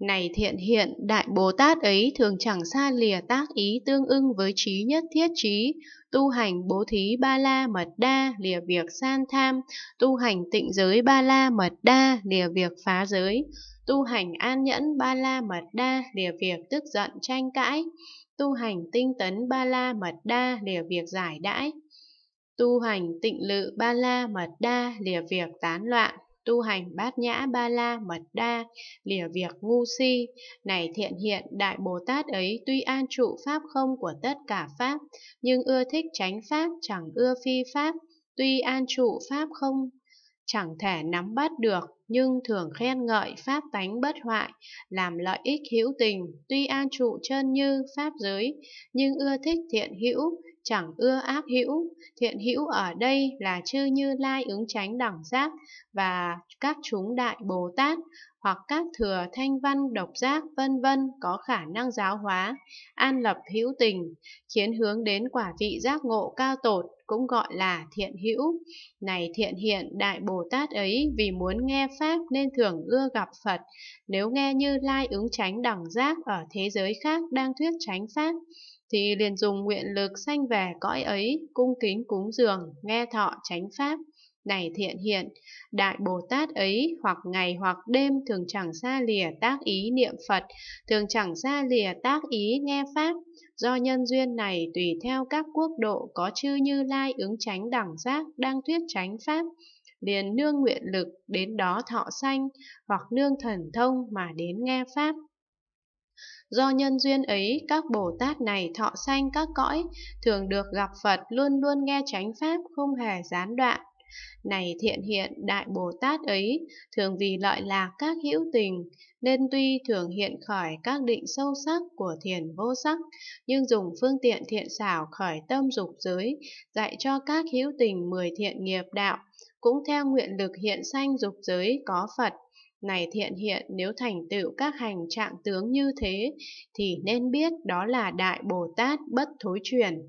Này thiện hiện, Đại Bồ Tát ấy thường chẳng xa lìa tác ý tương ưng với trí nhất thiết trí, tu hành bố thí ba la mật đa, lìa việc san tham, tu hành tịnh giới ba la mật đa, lìa việc phá giới, tu hành an nhẫn ba la mật đa, lìa việc tức giận tranh cãi, tu hành tinh tấn ba la mật đa, lìa việc giải đãi, tu hành tịnh lự ba la mật đa, lìa việc tán loạn tu hành bát nhã ba la mật đa, lìa việc ngu si. Này thiện hiện, Đại Bồ Tát ấy tuy an trụ pháp không của tất cả pháp, nhưng ưa thích tránh pháp, chẳng ưa phi pháp, tuy an trụ pháp không chẳng thể nắm bắt được nhưng thường khen ngợi pháp tánh bất hoại làm lợi ích hữu tình tuy an trụ chân như pháp giới nhưng ưa thích thiện hữu chẳng ưa ác hữu, thiện hữu ở đây là chư Như Lai ứng chánh đẳng giác và các chúng đại Bồ Tát hoặc các thừa thanh văn độc giác vân vân có khả năng giáo hóa, an lập hữu tình, khiến hướng đến quả vị giác ngộ cao tột, cũng gọi là thiện hữu. Này thiện hiện Đại Bồ Tát ấy vì muốn nghe Pháp nên thường ưa gặp Phật, nếu nghe như Lai ứng tránh đẳng giác ở thế giới khác đang thuyết tránh Pháp, thì liền dùng nguyện lực sanh về cõi ấy, cung kính cúng dường, nghe thọ tránh Pháp này thiện hiện, Đại Bồ Tát ấy hoặc ngày hoặc đêm thường chẳng xa lìa tác ý niệm Phật, thường chẳng xa lìa tác ý nghe Pháp. Do nhân duyên này tùy theo các quốc độ có chư Như Lai ứng tránh đẳng giác đang thuyết tránh Pháp, liền nương nguyện lực đến đó thọ sanh, hoặc nương thần thông mà đến nghe Pháp. Do nhân duyên ấy, các Bồ Tát này thọ sanh các cõi, thường được gặp Phật luôn luôn nghe chánh Pháp, không hề gián đoạn. Này thiện hiện Đại Bồ Tát ấy, thường vì lợi lạc các hữu tình, nên tuy thường hiện khỏi các định sâu sắc của thiền vô sắc, nhưng dùng phương tiện thiện xảo khỏi tâm dục giới, dạy cho các hữu tình mười thiện nghiệp đạo, cũng theo nguyện lực hiện sanh dục giới có Phật. Này thiện hiện nếu thành tựu các hành trạng tướng như thế, thì nên biết đó là Đại Bồ Tát bất thối truyền.